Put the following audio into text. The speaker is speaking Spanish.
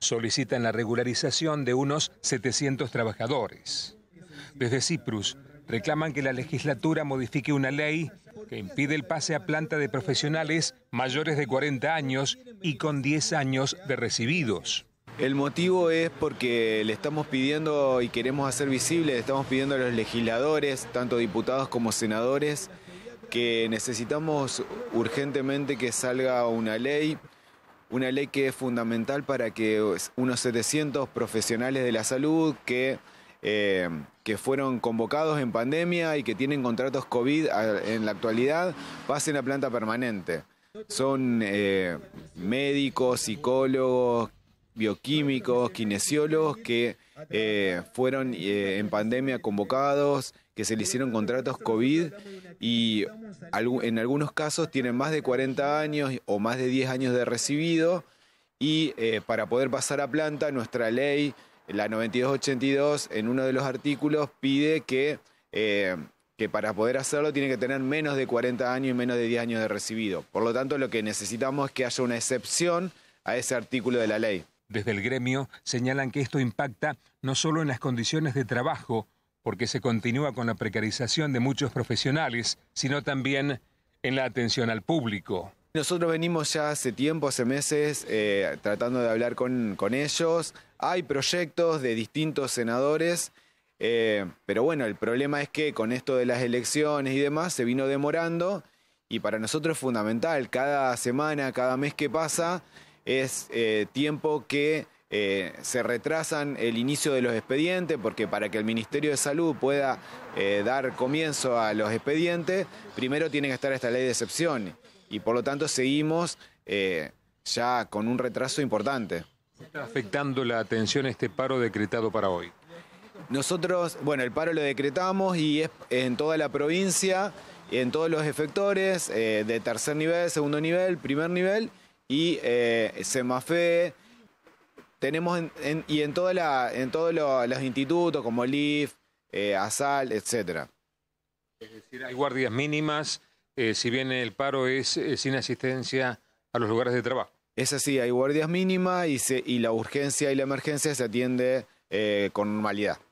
solicitan la regularización de unos 700 trabajadores. Desde Ciprus reclaman que la legislatura modifique una ley que impide el pase a planta de profesionales mayores de 40 años y con 10 años de recibidos. El motivo es porque le estamos pidiendo y queremos hacer visible, le estamos pidiendo a los legisladores, tanto diputados como senadores, que necesitamos urgentemente que salga una ley una ley que es fundamental para que pues, unos 700 profesionales de la salud que, eh, que fueron convocados en pandemia y que tienen contratos COVID en la actualidad pasen a planta permanente. Son eh, médicos, psicólogos, bioquímicos, kinesiólogos que eh, fueron eh, en pandemia convocados, que se le hicieron contratos COVID y en algunos casos tienen más de 40 años o más de 10 años de recibido y eh, para poder pasar a planta nuestra ley, la 9282, en uno de los artículos pide que, que para poder hacerlo tiene que tener menos de 40 años y menos de 10 años de recibido. Por lo tanto, lo que necesitamos es que haya una excepción a ese artículo de la ley. Desde el gremio señalan que esto impacta no solo en las condiciones de trabajo, porque se continúa con la precarización de muchos profesionales, sino también en la atención al público. Nosotros venimos ya hace tiempo, hace meses, eh, tratando de hablar con, ellos. Hay proyectos de distintos senadores, eh, pero bueno, el problema es que con esto de las elecciones y demás se vino demorando y para nosotros es fundamental. Cada semana, cada mes que pasa, es eh, tiempo que eh, se retrasan el inicio de los expedientes, porque para que el Ministerio de Salud pueda eh, dar comienzo a los expedientes, primero tiene que estar esta ley de excepción. Y por lo tanto seguimos ya con un retraso importante. ¿Está afectando la atención este paro decretado para hoy? Nosotros, bueno, el paro lo decretamos y es en toda la provincia, en todos los efectores, de tercer nivel, segundo nivel, primer nivel y eh, Semafe. Tenemos en, y en, toda la, en todos los institutos como LIF, eh, ASAL, etcétera. Es decir, hay guardias mínimas, eh, si bien el paro es eh, sin asistencia a los lugares de trabajo. Es así, hay guardias mínimas y, y la urgencia y la emergencia se atiende eh, con normalidad.